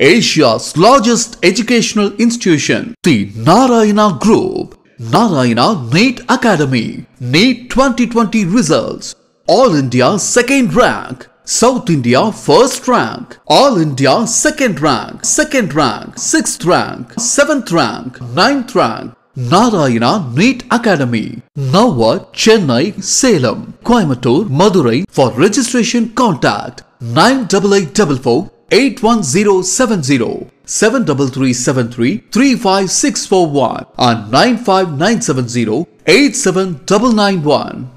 Asia's largest educational institution, the Narayana Group, Narayana NEET Academy, NEET 2020 results, All India second rank, South India first rank, All India second rank, second rank, sixth rank, seventh rank, ninth rank, Narayana NEET Academy, Nava, Chennai, Salem, Coimbatore, Madurai. For registration contact 98844 81070 73373 35641 and 95970 87991.